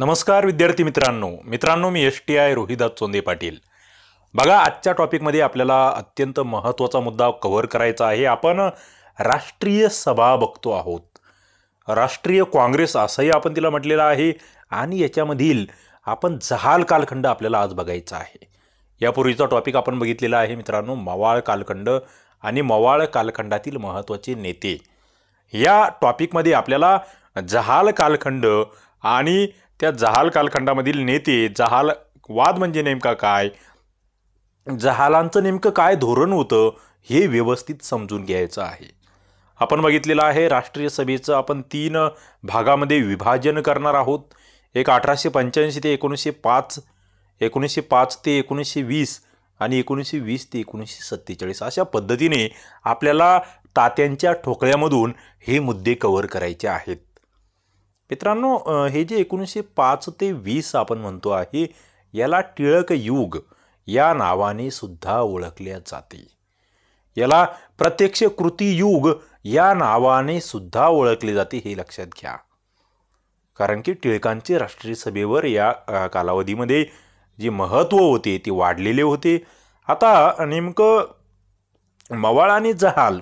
नमस्कार विद्यार्थी मित्रांनो मित्रांनो मी S T I Rohidas Chonde Patil बघा आजच्या टॉपिकमध्ये आपल्याला अत्यंत महत्त्वाचा मुद्दा कव्हर करायचा आहे आपण राष्ट्रीय सभा बघतो आहोत राष्ट्रीय काँग्रेस असंही आपण तिला म्हटलेलं आहे आणि याच्यामधील आपण जहाल कालखंड आपल्याला आज बघायचा आहे यापूर्वीचा टॉपिक आपण बघितलेला आहे मित्रांनो मवाळ कालखंड आणि मवाळ कालखंडातील महत्त्वाचे नेते या टॉपिकमध्ये आपल्याला जहाल कालखंड आणि त्या जहाल कालखंडामधील नेते जहाल वाद म्हणजे नेमका काय जहालांचं नेमकं काय धोरण होतं हे व्यवस्थित समजून घ्यायचं आहे आपण बघितलेलं आहे राष्ट्रीय सभेचं आपण तीन भागामध्ये विभाजन करणार आहोत एक अठराशे पंच्याऐंशी ते एकोणीसशे पाच एकोणीसशे पाच ते एकोणीसशे वीस आणि एकोणीसशे वीस ते एकोणीसशे सत्तेचाळीस अशा पद्धतीने आपल्याला तात्यांच्या ठोकळ्यामधून हे मुद्दे कवर करायचे आहेत मित्रांनो हे जे एकोणीसशे पाच ते वीस आपण म्हणतो आहे याला टिळक युग या नावाने सुद्धा ओळखले जाते याला प्रत्यक्ष कृती युग या नावाने सुद्धा ओळखले जाते हे लक्षात घ्या कारण की टिळकांचे राष्ट्रीय सभेवर या कालावधीमध्ये जे महत्त्व होते ते वाढलेले होते आता नेमकं मवाळ आणि जहाल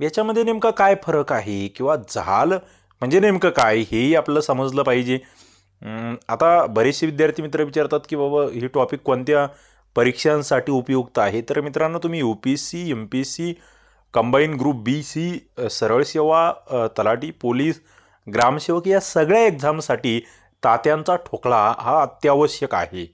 याच्यामध्ये नेमका काय फरक आहे किंवा जहाल म्हणजे नेमकं काय हेही आपलं समजलं पाहिजे आता बरेचसे विद्यार्थी मित्र विचारतात की बाबा हे टॉपिक कोणत्या परीक्षांसाठी उपयुक्त आहे तर मित्रांनो तुम्ही U P S C M P S C combine group B C सरळ सेवा तलाठी पोलीस ग्रामसेवक या सगळ्या एक्झामसाठी तात्यांचा ठोकळा हा अत्यावश्यक आहे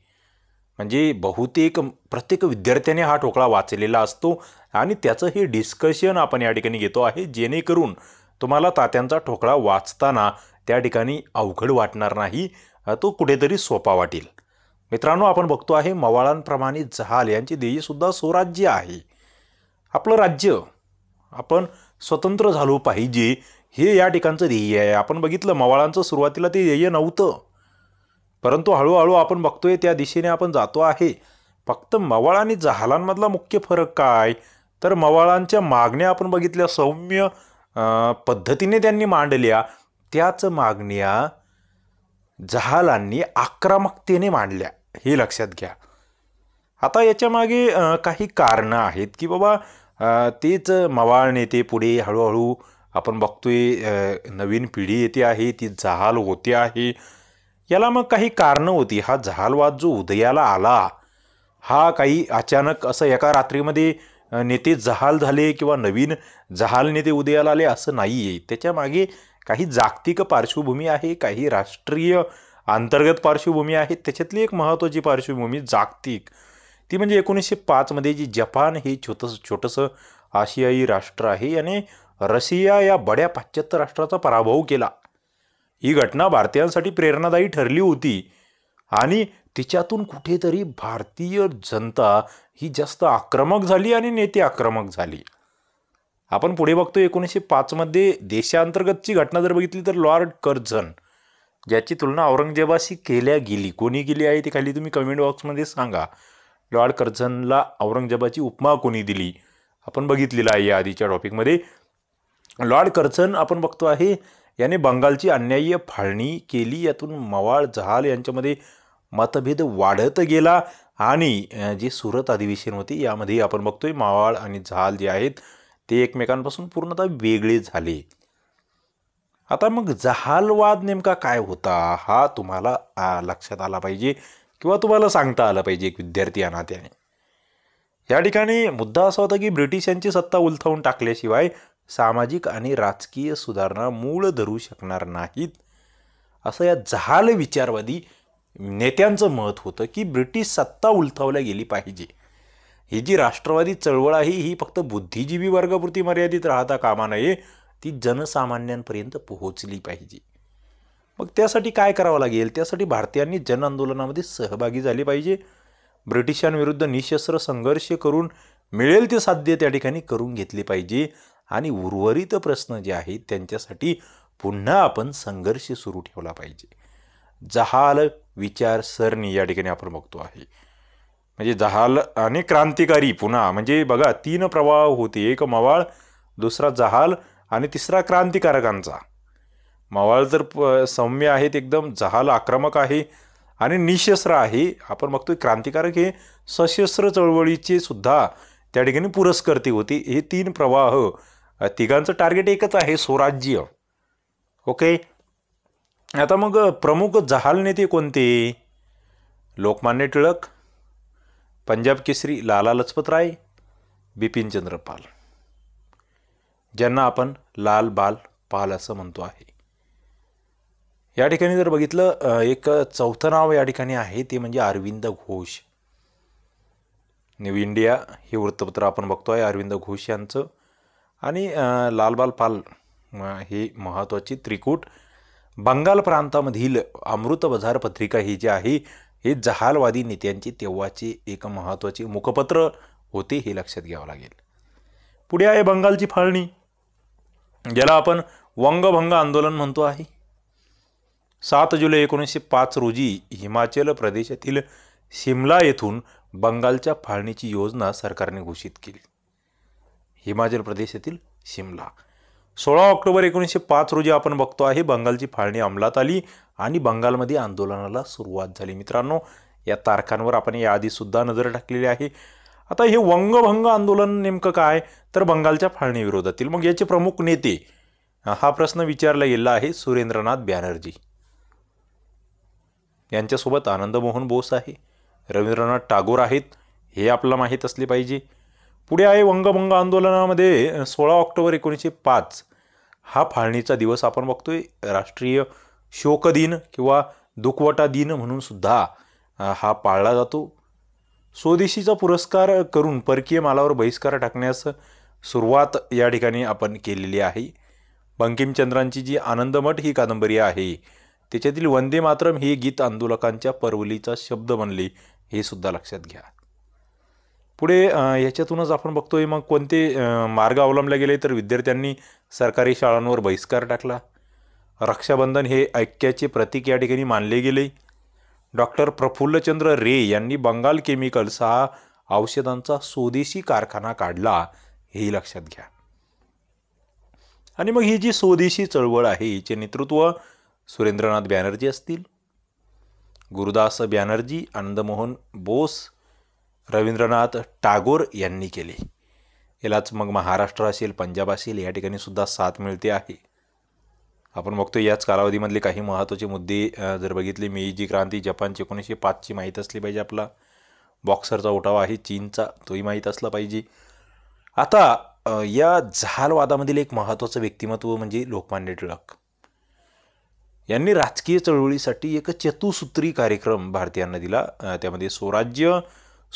म्हणजे बहुतेक प्रत्येक विद्यार्थ्याने हा ठोकळा वाचलेला असतो आणि त्याचं हे डिस्कशन आपण या ठिकाणी घेतो आहे जेणेकरून तुम्हाला तात्यांचा ठोकळा वाचताना त्या ठिकाणी अवघड वाटणार नाही तो कुठेतरी सोपा वाटेल मित्रांनो आपण बघतो आहे मवाळांप्रमाणे जहाल यांची देयीसुद्धा स्वराज्य आहे आपलं राज्य आपण स्वतंत्र झालो पाहिजे हे या ठिकाणचं ध्येय आहे आपण बघितलं मवाळांचं सुरुवातीला ते ध्येय नव्हतं परंतु हळूहळू आपण बघतोय त्या दिशेने आपण जातो आहे फक्त मवाळ आणि जहालांमधला मुख्य फरक काय तर मवाळांच्या मागण्या आपण बघितल्या सौम्य पद्धतीने त्यांनी मांडल्या त्याच मागण्या जहालांनी आक्रमकतेने मांडल्या हे लक्षात घ्या आता याच्यामागे काही कारणं आहेत की बाबा तेच मवाळ नेते पुढे हळूहळू आपण बघतोय नवीन पिढी येते आहे ती जहाल होते आहे याला मग काही कारणं होती हा जहालवाद जो उदयाला आला हा काही अचानक असं एका रात्रीमध्ये नेते जहाल झाले किंवा नवीन जहाल नेते उदयाला आले असं नाही आहे त्याच्यामागे काही जागतिक पार्श्वभूमी आहे काही राष्ट्रीय अंतर्गत पार्श्वभूमी आहे त्याच्यातली एक महत्त्वाची पार्श्वभूमी जागतिक ती म्हणजे एकोणीसशे पाचमध्ये जी जपान हे छोटंसं छोटंसं आशियाई राष्ट्र आहे याने रशिया या बड्या पाश्चात्य राष्ट्राचा पराभव केला ही घटना भारतीयांसाठी प्रेरणादायी ठरली होती आणि तिच्यातून कुठेतरी भारतीय जनता ही जास्त आक्रमक झाली आणि नेते आक्रमक झाली आपण पुढे बघतो एकोणीसशे पाचमध्ये देशांतर्गतची घटना जर बघितली तर लॉर्ड कर्झन ज्याची तुलना औरंगजेबाशी केल्या गेली कोणी केली आहे ते खाली तुम्ही कमेंट बॉक्समध्ये सांगा लॉर्ड कर्झनला औरंगजेबाची उपमा कोणी दिली आपण बघितलेलं आहे या आधीच्या टॉपिकमध्ये लॉर्ड कर्झन आपण बघतो आहे याने बंगालची अन्याय्य फाळणी केली यातून मवाळ जहाल यांच्यामध्ये मतभेद वाढत गेला आणि जी सुरत अधिवेशन होती यामध्ये आपण बघतोय मावाळ आणि झाल जे आहेत ते एकमेकांपासून पूर्णतः वेगळे झाले आता मग जहालवाद नेमका काय होता हा तुम्हाला लक्षात आला पाहिजे किंवा तुम्हाला सांगता आलं पाहिजे एक विद्यार्थी या नात्याने या ठिकाणी मुद्दा असा होता की ब्रिटिशांची सत्ता उलथवून टाकल्याशिवाय सामाजिक आणि राजकीय सुधारणा मूळ धरू शकणार नाहीत असं या जहाल विचारवादी नेत्यांचं मत होतं की ब्रिटिश सत्ता उलथावल्या गेली पाहिजे ही जी राष्ट्रवादी चळवळ आहे ही फक्त बुद्धिजीवी वर्गापुरती मर्यादित राहता कामा नये ती जनसामान्यांपर्यंत पोहोचली पाहिजे मग त्यासाठी काय करावं लागेल त्यासाठी भारतीयांनी जन आंदोलनामध्ये सहभागी झाले पाहिजे ब्रिटिशांविरुद्ध निशस्त्र संघर्ष करून मिळेल ते साध्य त्या ठिकाणी करून घेतले पाहिजे आणि उर्वरित प्रश्न जे आहेत त्यांच्यासाठी पुन्हा आपण संघर्ष सुरू ठेवला पाहिजे जहाल विचारसरणी या ठिकाणी आपण बघतो आहे म्हणजे जहाल आणि क्रांतिकारी पुन्हा म्हणजे बघा तीन प्रवाह होते एक मवाळ दुसरा जहाल आणि तिसरा क्रांतिकारकांचा मवाळ तर सौम्य आहेत एकदम जहाल आक्रमक आहे आणि निशस्त्र आहे आपण बघतो क्रांतिकारक हे सशस्त्र चळवळीचे सुद्धा त्या ठिकाणी पुरस्कर्ते होते हे तीन प्रवाह तिघांचं टार्गेट एकच आहे स्वराज्य ओके आता मग प्रमुख जहाल नेते कोणते लोकमान्य टिळक पंजाब केसरी लाला लजपतराय बिपिनचंद्र पाल ज्यांना आपण लाल बाल पाल असं म्हणतो आहे या ठिकाणी जर बघितलं एक चौथं नाव या ठिकाणी आहे ते म्हणजे अरविंद घोष न्यू इंडिया हे वृत्तपत्र आपण बघतो आहे अरविंद घोष यांचं आणि लालबाल पाल हे महत्त्वाची त्रिकूट बंगाल प्रांतामधील अमृत बझार पत्रिका ही जी आहे हे जहालवादी नेत्यांची तेव्हाचे एक महत्त्वाचे मुखपत्र होते हे लक्षात घ्यावं लागेल पुढे आहे बंगालची फाळणी ज्याला आपण वंगभंग आंदोलन म्हणतो आहे सात जुलै एकोणीसशे पाच रोजी हिमाचल प्रदेशातील शिमला येथून बंगालच्या फाळणीची योजना सरकारने घोषित केली हिमाचल प्रदेशातील शिमला सोळा ऑक्टोबर एकोणीसशे पाच रोजी आपण बघतो आहे बंगालची फाळणी अंमलात आली आणि बंगालमध्ये आंदोलनाला सुरुवात झाली मित्रांनो या तारखांवर आपण याआधीसुद्धा नजर टाकलेली आहे आता हे वंगभंग आंदोलन नेमकं काय तर बंगालच्या फाळणीविरोधातील मग याचे प्रमुख नेते हा प्रश्न विचारला गेला आहे सुरेंद्रनाथ बॅनर्जी यांच्यासोबत आनंदमोहन बोस आहे रवींद्रनाथ टागोर आहेत हे आपल्याला माहीत असले पाहिजे पुढे आहे वंगभंग आंदोलनामध्ये सोळा ऑक्टोबर एकोणीसशे पाच हा फाळणीचा दिवस आपण बघतोय राष्ट्रीय शोकदिन किंवा दुखवटा दिन म्हणून सुद्धा हा पाळला जातो स्वदेशीचा पुरस्कार करून परकीय मालावर बहिष्कार टाकण्यास सुरुवात या ठिकाणी आपण केलेली आहे बंकिमचंद्रांची जी आनंदमठ ही कादंबरी आहे त्याच्यातील वंदे मातरम हे गीत आंदोलकांच्या परवलीचा शब्द बनले हे सुद्धा लक्षात घ्या पुढे याच्यातूनच आपण बघतोय मग कोणते मार्ग अवलंबले गेले तर विद्यार्थ्यांनी सरकारी शाळांवर बहिष्कार टाकला रक्षाबंधन हे ऐक्याचे प्रतीक या ठिकाणी मानले गेले डॉक्टर प्रफुल्लचंद्र रे यांनी बंगाल केमिकल्स हा औषधांचा स्वदेशी कारखाना काढला हेही लक्षात घ्या आणि मग ही जी स्वदेशी चळवळ आहे हिचे नेतृत्व सुरेंद्रनाथ बॅनर्जी असतील गुरुदास बॅनर्जी आनंदमोहन बोस रवींद्रनाथ टागोर यांनी केले यालाच मग महाराष्ट्र असेल पंजाब असेल या ठिकाणी सुद्धा साथ मिळते आहे आपण बघतो याच कालावधीमधले काही महत्त्वाचे मुद्दे जर बघितले जी क्रांती जपानची एकोणीसशे पाचची माहीत असली पाहिजे आपला बॉक्सरचा उठावा आहे चीनचा तोही माहीत असला पाहिजे आता या झालवादामधील एक महत्त्वाचं व्यक्तिमत्व म्हणजे लोकमान्य टिळक यांनी राजकीय चळवळीसाठी एक चतुसूत्री कार्यक्रम भारतीयांना दिला त्यामध्ये स्वराज्य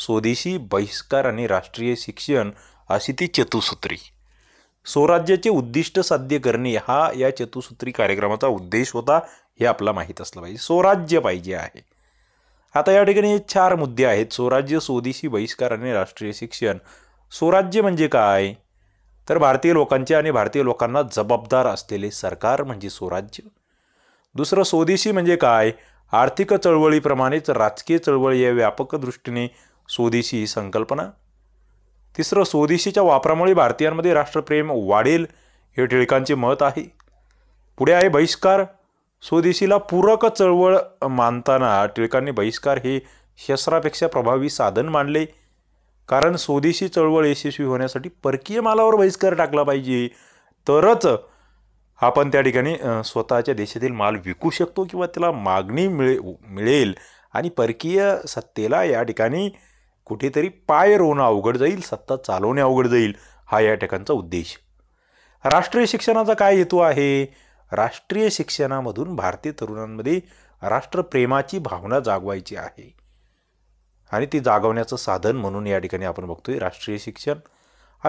स्वदेशी बहिष्कार आणि राष्ट्रीय शिक्षण अशी ती चतुसूत्री स्वराज्याचे उद्दिष्ट साध्य करणे हा या चतुसूत्री कार्यक्रमाचा उद्देश होता हे आपला माहीत असलं पाहिजे स्वराज्य पाहिजे आहे आता या ठिकाणी चार मुद्दे आहेत स्वराज्य स्वदेशी बहिष्कार आणि राष्ट्रीय शिक्षण स्वराज्य म्हणजे काय तर भारतीय लोकांचे आणि भारतीय लोकांना जबाबदार असलेले सरकार म्हणजे स्वराज्य दुसरं स्वदेशी म्हणजे काय आर्थिक चळवळीप्रमाणेच राजकीय चळवळी या व्यापक दृष्टीने स्वदेशी ही संकल्पना तिसरं स्वदेशीच्या वापरामुळे भारतीयांमध्ये राष्ट्रप्रेम वाढेल हे टिळकांचे मत आहे पुढे आहे बहिष्कार स्वदेशीला पूरक चळवळ मानताना टिळकांनी बहिष्कार हे शस्त्रापेक्षा प्रभावी साधन मानले कारण स्वदेशी चळवळ यशस्वी होण्यासाठी परकीय मालावर बहिष्कार टाकला पाहिजे तरच आपण त्या ठिकाणी स्वतःच्या देशातील माल विकू शकतो किंवा त्याला मागणी मिळे मिळेल आणि परकीय सत्तेला या ठिकाणी कुठेतरी पाय रोवणं अवघड जाईल सत्ता चालवणे अवघड जाईल हा या ठिकाणचा उद्देश राष्ट्रीय शिक्षणाचा काय हेतू आहे राष्ट्रीय शिक्षणामधून भारतीय तरुणांमध्ये राष्ट्रप्रेमाची भावना जागवायची आहे आणि ती जागवण्याचं साधन म्हणून या ठिकाणी आपण बघतोय राष्ट्रीय शिक्षण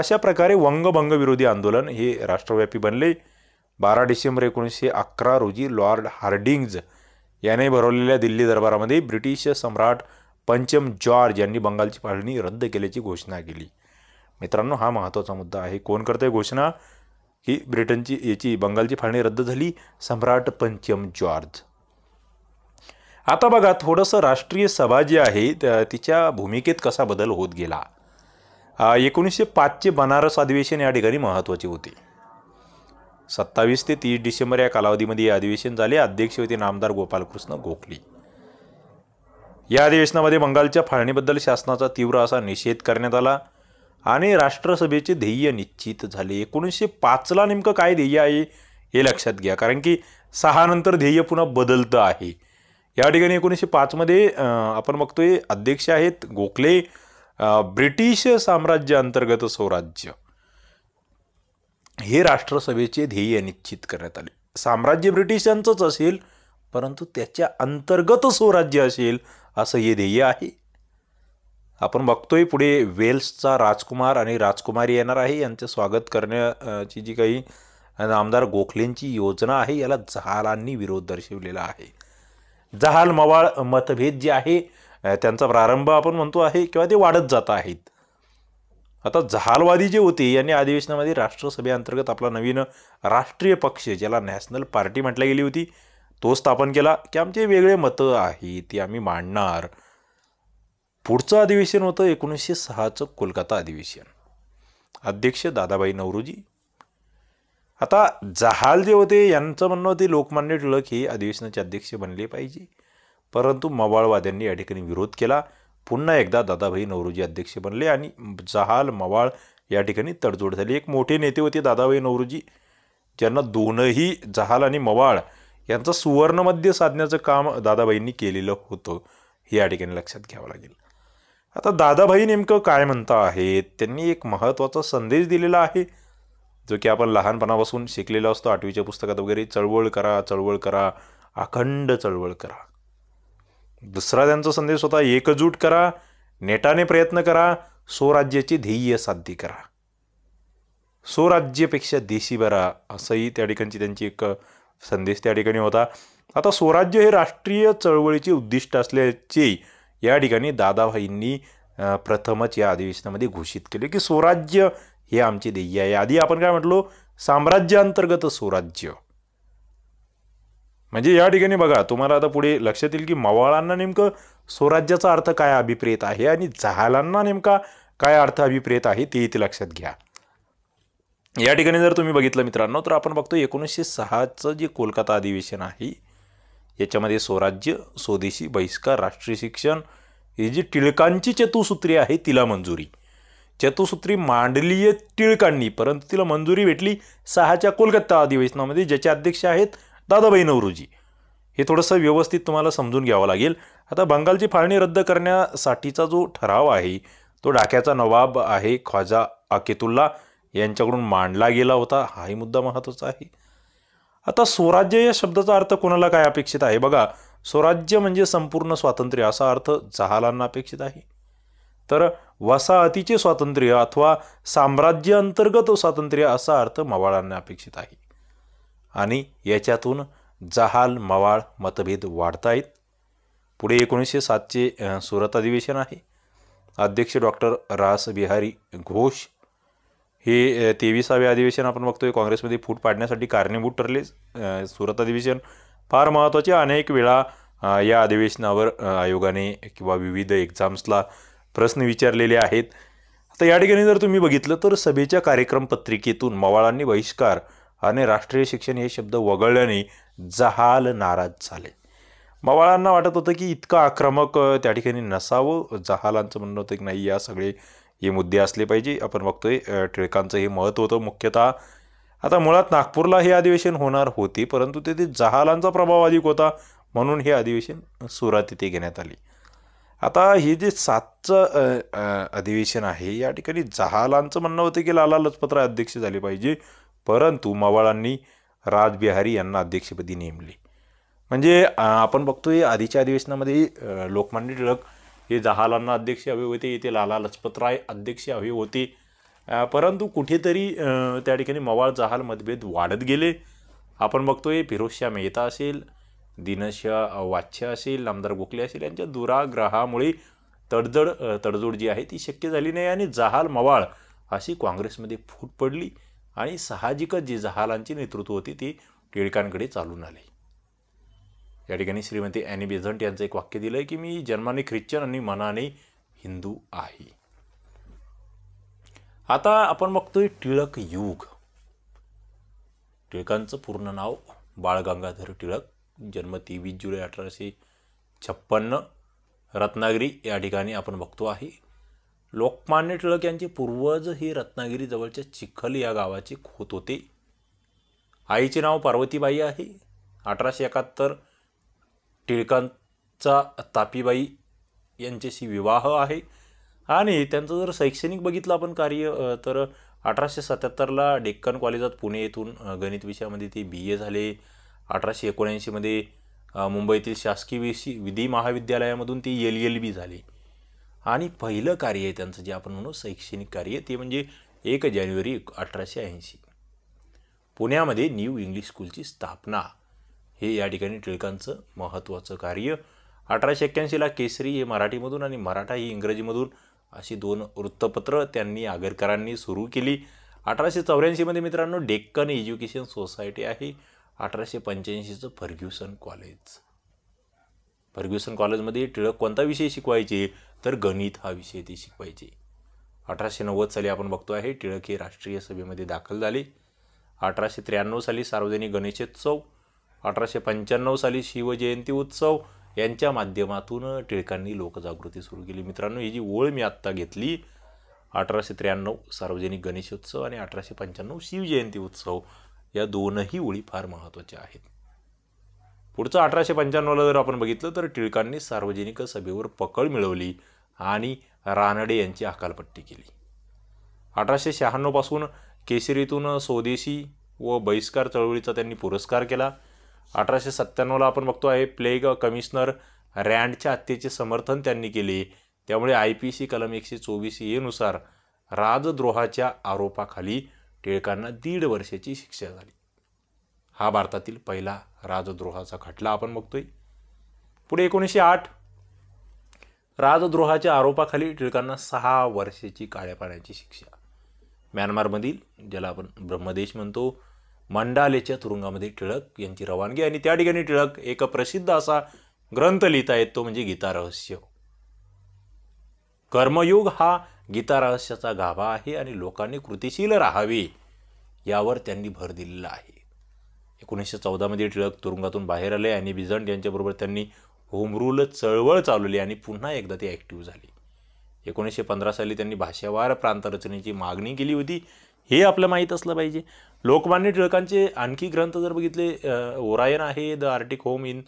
अशा प्रकारे वंगभंग विरोधी आंदोलन हे राष्ट्रव्यापी बनले बारा डिसेंबर एकोणीसशे अकरा रोजी लॉर्ड हार्डिंग्ज याने भरवलेल्या दिल्ली दरबारामध्ये ब्रिटिश सम्राट पंचम जॉर्ज यांनी बंगालची फाळणी रद्द केल्याची घोषणा केली मित्रांनो हा महत्त्वाचा मुद्दा आहे कोण करते घोषणा की ब्रिटनची याची बंगालची फाळणी रद्द झाली सम्राट पंचम जॉर्ज आता बघा थोडंसं राष्ट्रीय सभा जी आहे तिच्या भूमिकेत कसा बदल होत गेला एकोणीसशे पाचचे बनारस अधिवेशन या ठिकाणी महत्त्वाचे होते सत्तावीस ते तीस डिसेंबर या कालावधीमध्ये हे अधिवेशन झाले अध्यक्ष होते नामदार गोपालकृष्ण गोखले या अधिवेशनामध्ये बंगालच्या फाळणीबद्दल शासनाचा तीव्र असा निषेध करण्यात आला आणि राष्ट्रसभेचे ध्येय निश्चित झाले एकोणीसशे पाचला नेमकं काय ध्येय आहे हे लक्षात घ्या कारण की सहा नंतर ध्येय पुन्हा बदलतं आहे या ठिकाणी एकोणीसशे पाचमध्ये आपण बघतोय अध्यक्ष आहेत गोखले ब्रिटिश साम्राज्य अंतर्गत स्वराज्य हे राष्ट्रसभेचे ध्येय निश्चित करण्यात आले साम्राज्य ब्रिटिशांचंच असेल परंतु त्याच्या अंतर्गत स्वराज्य असेल असं हे ध्येय आहे आपण बघतोय पुढे वेल्सचा राजकुमार आणि राजकुमारी येणार आहे यांचं स्वागत करण्याची जी काही आमदार गोखलेंची योजना आहे याला जहालांनी विरोध दर्शवलेला आहे जहाल मवाळ मतभेद जे आहे त्यांचा प्रारंभ आपण म्हणतो आहे किंवा ते वाढत जात आहेत आता जहालवादी जे होते यांनी अधिवेशनामध्ये राष्ट्रसभेअंतर्गत आपला नवीन राष्ट्रीय पक्ष ज्याला नॅशनल पार्टी म्हटली गेली होती तो स्थापन केला की आमचे वेगळे मतं आहेत ती आम्ही मांडणार पुढचं अधिवेशन होतं एकोणीसशे सहाचं कोलकाता अधिवेशन अध्यक्ष दादाबाई नवरूजी आता जहाल जे होते यांचं म्हणणं होते लोकमान्य टिळक हे अधिवेशनाचे अध्यक्ष बनले पाहिजे परंतु मवाळवाद्यांनी या ठिकाणी विरोध केला पुन्हा एकदा दादाभाई नवरूजी अध्यक्ष बनले आणि जहाल मवाळ या ठिकाणी तडजोड झाली एक मोठे नेते होते दादाभाई नवरूजी ज्यांना दोनही जहाल आणि मवाळ यांचं सुवर्णमध्य साधण्याचं काम दादाबाईंनी केलेलं होतं हे या ठिकाणी लक्षात घ्यावं लागेल आता दादाबाई नेमकं काय म्हणता आहेत त्यांनी एक महत्त्वाचा संदेश दिलेला आहे जो की आपण लहानपणापासून शिकलेला असतो आठवीच्या पुस्तकात वगैरे चळवळ करा चळवळ करा अखंड चळवळ करा दुसरा त्यांचा संदेश होता एकजूट करा नेटाने प्रयत्न करा स्वराज्याची ध्येय साध्य करा स्वराज्यापेक्षा देशी बरा असंही त्या ठिकाणची त्यांची एक संदेश त्या ठिकाणी होता आता स्वराज्य हे राष्ट्रीय चळवळीचे उद्दिष्ट असल्याचे या ठिकाणी दादाभाईंनी प्रथमच या अधिवेशनामध्ये घोषित केले की स्वराज्य हे आमचे ध्येय आहे आधी आपण काय म्हटलो साम्राज्याअंतर्गत स्वराज्य म्हणजे या ठिकाणी बघा तुम्हाला आता पुढे लक्षात येईल की मवाळांना नेमकं स्वराज्याचा अर्थ काय अभिप्रेत आहे आणि जहालांना नेमका काय अर्थ अभिप्रेत आहे ते इथे लक्षात घ्या या ठिकाणी जर तुम्ही बघितलं मित्रांनो तर आपण बघतो एकोणीसशे सहाचं जे कोलकाता अधिवेशन आहे याच्यामध्ये स्वराज्य स्वदेशी बहिष्कार राष्ट्रीय शिक्षण ही जी टिळकांची चतुसूत्री आहे तिला मंजुरी चतुसूत्री मांडलीय टिळकांनी परंतु तिला मंजुरी भेटली सहाच्या कोलकाता अधिवेशनामध्ये ज्याचे अध्यक्ष आहेत दादाबाई नवरूजी हे थोडंसं व्यवस्थित तुम्हाला समजून घ्यावं लागेल आता बंगालची फाळणी रद्द करण्यासाठीचा जो ठराव आहे तो डाक्याचा नवाब आहे ख्वाजा अकेतुल्ला यांच्याकडून मांडला गेला होता हाही मुद्दा महत्त्वाचा आहे आता स्वराज्य या शब्दाचा अर्थ कोणाला काय अपेक्षित आहे बघा स्वराज्य म्हणजे संपूर्ण स्वातंत्र्य असा अर्थ जहालांना अपेक्षित आहे तर वसाहतीचे स्वातंत्र्य अथवा साम्राज्य अंतर्गत स्वातंत्र्य असा अर्थ मवाळांना अपेक्षित आहे आणि याच्यातून जहाल मवाळ मतभेद वाढतायत पुढे एकोणीसशे सातचे सुरत अधिवेशन आहे अध्यक्ष डॉक्टर बिहारी घोष हे तेविसावे अधिवेशन आपण बघतोय काँग्रेसमध्ये फूट पाडण्यासाठी कारणीभूत ठरले सुरत अधिवेशन फार महत्त्वाचे अनेक वेळा या अधिवेशनावर आयोगाने किंवा विविध एक्झाम्सला प्रश्न विचारलेले आहेत आता या ठिकाणी जर तुम्ही बघितलं तर सभेच्या कार्यक्रम पत्रिकेतून मवाळांनी बहिष्कार आणि राष्ट्रीय शिक्षण हे शब्द वगळल्याने जहाल नाराज झाले मवाळांना वाटत होतं की इतकं आक्रमक त्या ठिकाणी नसावं जहालांचं म्हणणं होतं की नाही या सगळे हे मुद्दे असले पाहिजे आपण बघतोय टिळकांचं हे महत्त्व होतं मुख्यतः आता मुळात नागपूरला हे अधिवेशन होणार होते परंतु तेथे जहालांचा प्रभाव अधिक होता म्हणून हे अधिवेशन सुरात तिथे घेण्यात आली आता हे जे सातचं अधिवेशन आहे या ठिकाणी जहालांचं म्हणणं होतं की लाला लजपतराय अध्यक्ष झाले पाहिजे परंतु मवाळांनी राजबिहारी यांना अध्यक्षपदी नेमले म्हणजे आपण बघतोय आधीच्या अधिवेशनामध्ये लोकमान्य टिळक हे जहालांना अध्यक्ष हवे होते इथे लाला लजपतराय अध्यक्ष हवे होते परंतु कुठेतरी त्या ठिकाणी मवाळ जहाल मतभेद वाढत गेले आपण बघतोय फिरोजशाह मेहता असेल दिनशा वाच्य असेल आमदार गोखले असेल यांच्या दुराग्रहामुळे तडजड तडजोड जी आहे ती शक्य झाली नाही आणि जहाल मवाळ अशी काँग्रेसमध्ये फूट पडली आणि साहजिकच जी जहालांची नेतृत्व होती ती टिळकांकडे चालून आले या ठिकाणी श्रीमती ॲनी बेझंट यांचं एक वाक्य दिलं आहे की मी जन्माने ख्रिश्चन आणि मनाने हिंदू आहे आता आपण बघतोय टिळक युग टिळकांचं पूर्ण नाव बाळ गंगाधर टिळक जन्म तेवीस जुलै अठराशे छप्पन्न रत्नागिरी या ठिकाणी आपण बघतो आहे लोकमान्य टिळक यांचे पूर्वज हे रत्नागिरी जवळच्या चिखल या गावाचे खोत होते आईचे नाव पार्वतीबाई आहे अठराशे एकाहत्तर टिळकांचा तापीबाई यांच्याशी विवाह आहे आणि त्यांचं जर शैक्षणिक बघितलं आपण कार्य तर अठराशे सत्याहत्तरला डेक्कन कॉलेजात पुणे येथून गणित विषयामध्ये ते बी ए झाले अठराशे एकोणऐंशीमध्ये मुंबईतील शासकीय विषय विधी महाविद्यालयामधून ते एल एल बी झाले आणि पहिलं कार्य आहे त्यांचं जे आपण म्हणू शैक्षणिक कार्य ते म्हणजे एक जानेवारी अठराशे ऐंशी पुण्यामध्ये न्यू इंग्लिश स्कूलची स्थापना हे या ठिकाणी टिळकांचं महत्त्वाचं कार्य अठराशे एक्क्याऐंशीला केसरी हे मराठीमधून आणि मराठा ही इंग्रजीमधून अशी दोन वृत्तपत्रं त्यांनी आगरकरांनी सुरू केली अठराशे चौऱ्याऐंशीमध्ये मित्रांनो डेक्कन एज्युकेशन सोसायटी आहे अठराशे पंच्याऐंशीचं फर्ग्युसन कॉलेज फर्ग्युसन कॉलेजमध्ये टिळक कोणता विषय शिकवायचे तर गणित हा विषय ते शिकवायचे अठराशे नव्वद साली आपण बघतो आहे टिळक हे राष्ट्रीय सभेमध्ये दाखल झाले अठराशे त्र्याण्णव साली सार्वजनिक गणेशोत्सव अठराशे पंच्याण्णव साली शिवजयंती उत्सव यांच्या माध्यमातून टिळकांनी लोकजागृती सुरू केली मित्रांनो ही जी ओळ मी आत्ता घेतली अठराशे त्र्याण्णव सार्वजनिक गणेशोत्सव आणि अठराशे पंच्याण्णव शिवजयंती उत्सव या दोनही ओळी फार महत्त्वाच्या आहेत पुढचं अठराशे पंच्याण्णवला जर आपण बघितलं तर टिळकांनी सार्वजनिक सभेवर पकड मिळवली आणि रानडे यांची अकालपट्टी केली अठराशे शहाण्णवपासून केसरीतून स्वदेशी व बहिष्कार चळवळीचा त्यांनी पुरस्कार केला अठराशे सत्त्याण्णवला आपण बघतो आहे प्लेग कमिशनर रँडच्या हत्येचे समर्थन त्यांनी केले त्यामुळे आय पी सी कलम एकशे चोवीस एनुसार राजद्रोहाच्या आरोपाखाली टिळकांना दीड वर्षाची शिक्षा झाली हा भारतातील पहिला राजद्रोहाचा खटला आपण बघतोय पुढे एकोणीसशे आठ राजद्रोहाच्या आरोपाखाली टिळकांना सहा वर्षाची काळ्या पाण्याची शिक्षा म्यानमारमधील ज्याला आपण ब्रह्मदेश म्हणतो मंडालेच्या तुरुंगामध्ये टिळक यांची रवानगी आणि त्या ठिकाणी टिळक एक प्रसिद्ध असा ग्रंथ लिहिता येतो तो म्हणजे रहस्य कर्मयुग हा गीता रहस्याचा गाभा आहे आणि लोकांनी कृतिशील राहावे यावर त्यांनी भर दिलेला आहे एकोणीसशे चौदामध्ये टिळक तुरुंगातून बाहेर आले आणि बिझंट यांच्याबरोबर त्यांनी होमरूल चळवळ चालवली आणि पुन्हा एकदा ते ॲक्टिव्ह झाले एकोणीसशे पंधरा साली त्यांनी भाषावार प्रांतरचनेची मागणी केली होती हे आपलं माहीत असलं पाहिजे लोकमान्य टिळकांचे आणखी ग्रंथ जर बघितले ओरायन आहे the Arctic home in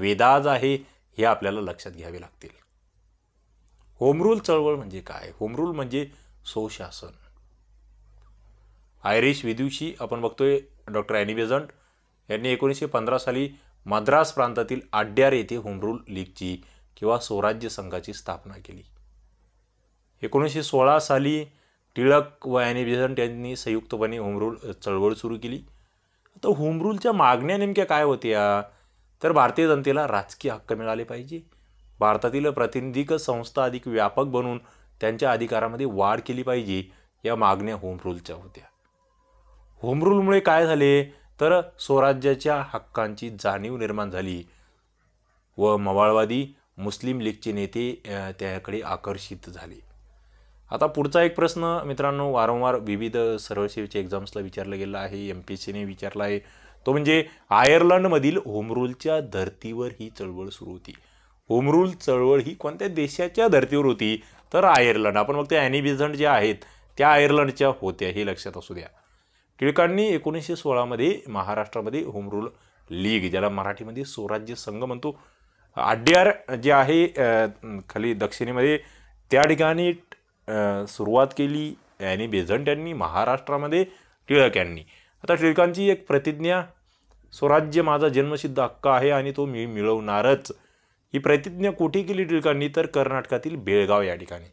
Vedas आहे हे आपल्याला लक्षात घ्यावे लागतील होमरूल चळवळ म्हणजे काय होमरूल म्हणजे स्वशासन आयरिश विदुषी आपण बघतोय डॉक्टर ॲनी यांनी एकोणीसशे पंधरा साली मद्रास प्रांतातील आड्यार येथे होमरूल लीगची किंवा स्वराज्य संघाची स्थापना केली एकोणीसशे सोळा साली टिळक व बेझंट यांनी संयुक्तपणे होमरूल चळवळ सुरू केली तर होमरूलच्या मागण्या नेमक्या काय होत्या तर भारतीय जनतेला राजकीय हक्क मिळाले पाहिजे भारतातील प्रतिनिधिक संस्था अधिक व्यापक बनून त्यांच्या अधिकारामध्ये वाढ केली पाहिजे या मागण्या होमरूलच्या होत्या होमरूलमुळे काय झाले तर स्वराज्याच्या हक्कांची जाणीव निर्माण झाली व मवाळवादी मुस्लिम लीगचे नेते त्याकडे आकर्षित झाले आता पुढचा एक प्रश्न मित्रांनो वारंवार विविध सर्वसेवेच्या एक्झाम्सला विचारलं गेलं आहे एम पी एस सीने विचारला आहे तो म्हणजे आयर्लंडमधील होमरूलच्या धर्तीवर ही चळवळ सुरू होती होमरूल चळवळ ही कोणत्या देशाच्या धर्तीवर होती तर आयर्लंड आपण बघतो ॲनिबिझंट जे ज्या आहेत त्या आयर्लंडच्या होत्या हे लक्षात असू द्या टिळकांनी एकोणीसशे सोळामध्ये महाराष्ट्रामध्ये होमरूल लीग ज्याला मराठीमध्ये स्वराज्य संघ म्हणतो आड्यार जे आहे खाली दक्षिणेमध्ये त्या ठिकाणी सुरुवात केली यांनी बेझंट यांनी महाराष्ट्रामध्ये टिळक यांनी आता टिळकांची एक प्रतिज्ञा स्वराज्य माझा जन्मसिद्ध हक्क आहे आणि तो मी मिळवणारच ही प्रतिज्ञा कुठे केली टिळकांनी तर कर्नाटकातील बेळगाव या ठिकाणी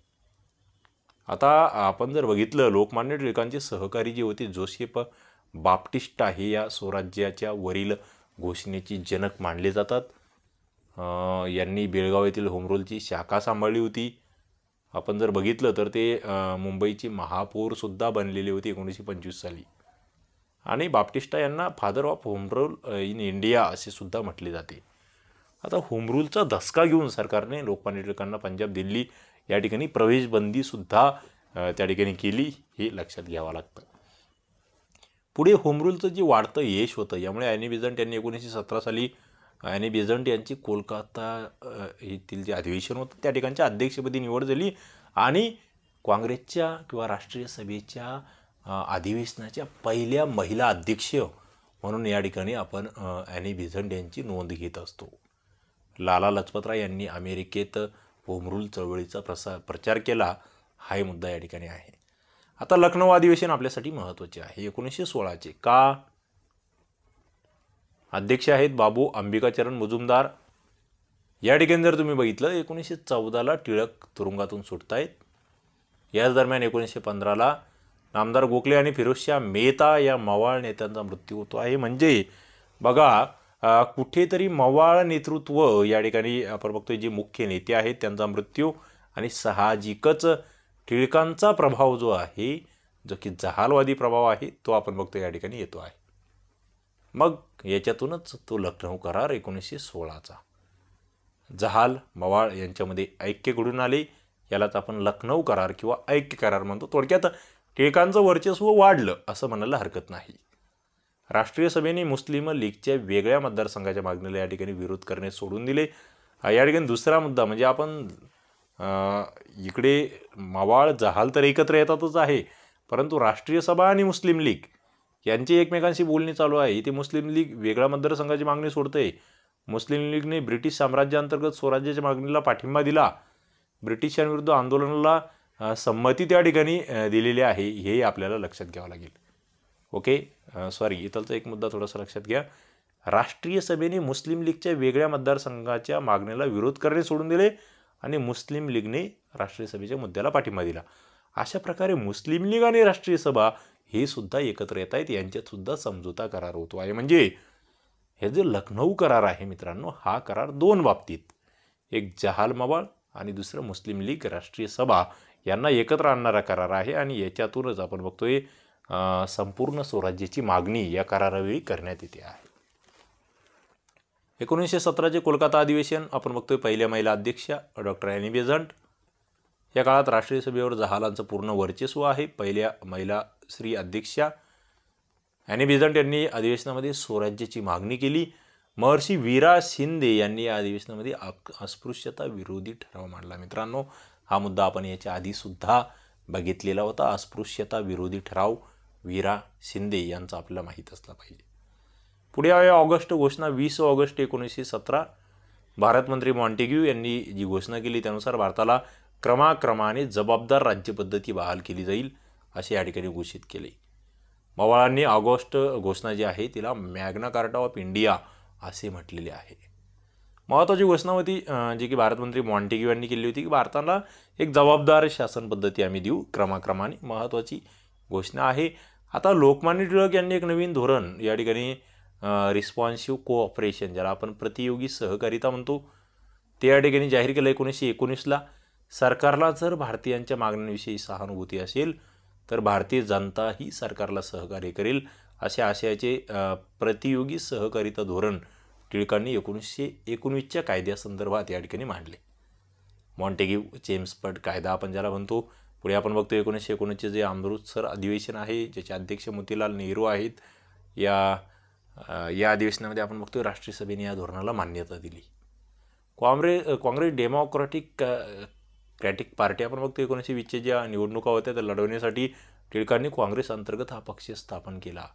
आता आपण जर बघितलं लोकमान्य टिळकांचे सहकारी जे होते जोसेफ बाप्टिस्ट हे या स्वराज्याच्या वरील घोषणेची जनक मानले जातात यांनी बेळगाव येथील होमरोलची शाखा सांभाळली होती आपण जर बघितलं तर ते मुंबईची महापौरसुद्धा बनलेली होती एकोणीसशे पंचवीस साली आणि बाप्टिस्टा यांना father of home rule in India असे सुद्धा म्हटले जाते आता होमरूलचा धसका घेऊन सरकारने लोकमान्य टिळकांना पंजाब दिल्ली या ठिकाणी प्रवेशबंदीसुद्धा त्या ठिकाणी केली हे लक्षात घ्यावं लागतं पुढे होमरूलचं जे वाढतं यश होतं यामुळे ॲनी त्यांनी यांनी एकोणीसशे सतरा साली आणि बेझंट यांची कोलकाता येथील जे अधिवेशन होतं त्या ठिकाणच्या अध्यक्षपदी निवड झाली आणि काँग्रेसच्या किंवा राष्ट्रीय सभेच्या अधिवेशनाच्या पहिल्या महिला अध्यक्ष म्हणून या ठिकाणी आपण ॲनी बेझंट यांची नोंद घेत असतो लाला लजपतराय यांनी अमेरिकेत होमरूल चळवळीचा प्रसा प्रचार केला हाही मुद्दा या ठिकाणी आहे आता लखनौ अधिवेशन आपल्यासाठी महत्त्वाचे आहे एकोणीसशे सोळाचे का अध्यक्ष आहेत बाबू अंबिकाचरण मुजुमदार या ठिकाणी जर तुम्ही बघितलं एकोणीसशे चौदाला टिळक तुरुंगातून सुटतायत याच दरम्यान एकोणीसशे पंधराला नामदार गोखले आणि फिरोजशाह मेहता या मवाळ नेत्यांचा मृत्यू होतो आहे म्हणजे बघा कुठेतरी मवाळ नेतृत्व या ठिकाणी आपण बघतोय जे मुख्य नेते आहेत त्यांचा मृत्यू आणि साहजिकच टिळकांचा प्रभाव जो आहे जो की जहालवादी प्रभाव आहे तो आपण बघतो या ठिकाणी येतो आहे मग याच्यातूनच तो लखनऊ करार एकोणीसशे सोळाचा जहाल मवाळ यांच्यामध्ये ऐक्य घडून आले यालाच आपण लखनऊ करार किंवा ऐक्य करार म्हणतो थोडक्यात टिळकांचं वर्चस्व वाढलं असं म्हणायला हरकत नाही राष्ट्रीय सभेने मुस्लिम लीगच्या वेगळ्या मतदारसंघाच्या मागणीला या ठिकाणी विरोध करणे सोडून दिले या ठिकाणी दुसरा मुद्दा म्हणजे आपण इकडे मवाळ जहाल तर एकत्र येतातच आहे परंतु राष्ट्रीय सभा आणि मुस्लिम लीग यांची एकमेकांशी बोलणी चालू आहे इथे मुस्लिम लीग वेगळ्या मतदारसंघाची मागणी सोडते मुस्लिम लीगने ब्रिटिश साम्राज्याअंतर्गत स्वराज्याच्या मागणीला पाठिंबा दिला ब्रिटिशांविरुद्ध आंदोलनाला संमती त्या ठिकाणी दिलेली आहे हे आपल्याला लक्षात घ्यावं लागेल ओके सॉरी इथलचा एक मुद्दा थोडासा लक्षात घ्या राष्ट्रीय सभेने मुस्लिम लीगच्या वेगळ्या मतदारसंघाच्या मागणीला विरोध करणे सोडून दिले आणि मुस्लिम लीगने राष्ट्रीय सभेच्या मुद्द्याला पाठिंबा दिला अशा प्रकारे मुस्लिम लीग आणि राष्ट्रीय सभा हे सुद्धा एकत्र येत आहेत सुद्धा समजूता करार होतो आहे म्हणजे हे जे लखनऊ करार आहे मित्रांनो हा करार दोन बाबतीत एक जहाल मवाळ आणि दुसरं मुस्लिम लीग राष्ट्रीय सभा यांना एकत्र आणणारा करार आहे आणि याच्यातूनच आपण बघतोय संपूर्ण स्वराज्याची मागणी या करारावेळी करण्यात येते आहे एकोणीसशे सतराचे कोलकाता अधिवेशन आपण बघतोय पहिल्या महिला अध्यक्षा डॉक्टर एनी बेझंट या काळात राष्ट्रीय सभेवर जहालांचं पूर्ण वर्चस्व आहे पहिल्या महिला श्री अध्यक्षा ॲनी बेझंट यांनी अधिवेशनामध्ये स्वराज्याची मागणी केली महर्षी वीरा शिंदे यांनी या अधिवेशनामध्ये अस्पृश्यता विरोधी ठराव मांडला मित्रांनो हा मुद्दा आपण याच्या आधीसुद्धा बघितलेला होता अस्पृश्यता विरोधी ठराव वीरा शिंदे यांचा आपल्याला माहीत असला पाहिजे पुढे आहे ऑगस्ट घोषणा वीस ऑगस्ट एकोणीसशे सतरा भारतमंत्री मॉन्टेग्यू यांनी जी घोषणा केली त्यानुसार भारताला क्रमाक्रमाने जबाबदार राज्यपद्धती बहाल केली जाईल असे या ठिकाणी घोषित केले मवाळांनी ऑगस्ट घोषणा जी आहे तिला मॅग्ना कार्टा ऑफ इंडिया असे म्हटलेले आहे महत्त्वाची घोषणा होती जी की भारतमंत्री मॉन्टेग्यू यांनी केली होती की भारताला एक जबाबदार शासन पद्धती आम्ही देऊ क्रमाक्रमाने महत्त्वाची घोषणा आहे आता लोकमान्य टिळक यांनी एक नवीन धोरण या ठिकाणी रिस्पॉन्सिव्ह कोऑपरेशन ज्याला आपण प्रतियोगी सहकारिता म्हणतो ते या ठिकाणी जाहीर केलं एकोणीसशे एकोणीसला सरकारला जर भारतीयांच्या मागण्यांविषयी सहानुभूती असेल तर भारतीय जनता ही सरकारला सहकार्य करेल अशा आशयाचे प्रतियोगी सहकारिता धोरण टिळकांनी एकोणीसशे एकोणवीसच्या कायद्यासंदर्भात या ठिकाणी मांडले मॉन्टेगिव चेम्सपट कायदा आपण ज्याला म्हणतो पुढे आपण बघतो एकोणीसशे एकोणीसचे जे अमृतसर अधिवेशन आहे ज्याचे अध्यक्ष मोतीलाल नेहरू आहेत या या अधिवेशनामध्ये आपण बघतो राष्ट्रीय सभेने या धोरणाला मान्यता दिली काँग्रेस काँग्रेस डेमोक्रॅटिक डेमोक्रॅटिक पार्टी आपण बघतो एकोणीसशे वीसच्या ज्या निवडणुका होत्या त्या लढवण्यासाठी टिळकांनी काँग्रेस अंतर्गत हा पक्ष स्थापन केला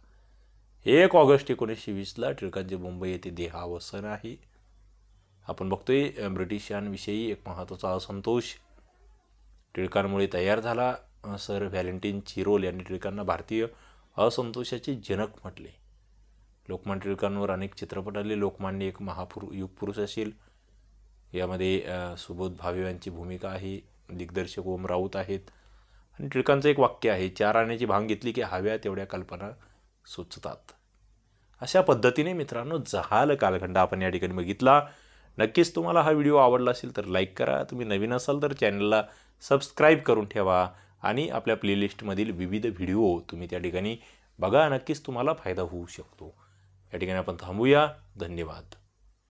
एक ऑगस्ट एकोणीसशे वीसला टिळकांचे मुंबई येथे देहावसन आहे आपण बघतोय ब्रिटिशांविषयी एक महत्त्वाचा असंतोष टिळकांमुळे तयार झाला सर व्हॅलेंटीन चिरोल यांनी टिळकांना भारतीय असंतोषाचे जनक म्हटले लोकमान्य टिळकांवर अनेक चित्रपट आले लोकमान्य एक महापुरु युगपुरुष असेल यामध्ये सुबोध भावे यांची भूमिका आहे दिग्दर्शक ओम राऊत आहेत आणि टिळकांचं एक वाक्य आहे चार आण्याची भांग घेतली की हव्या तेवढ्या कल्पना सुचतात अशा पद्धतीने मित्रांनो जहाल कालखंड आपण या ठिकाणी बघितला नक्कीच तुम्हाला हा व्हिडिओ आवडला असेल तर लाईक करा तुम्ही नवीन असाल तर चॅनलला सबस्क्राईब करून ठेवा आणि आपल्या प्लेलिस्टमधील विविध व्हिडिओ तुम्ही त्या ठिकाणी बघा नक्कीच तुम्हाला फायदा होऊ शकतो या ठिकाणी आपण थांबूया धन्यवाद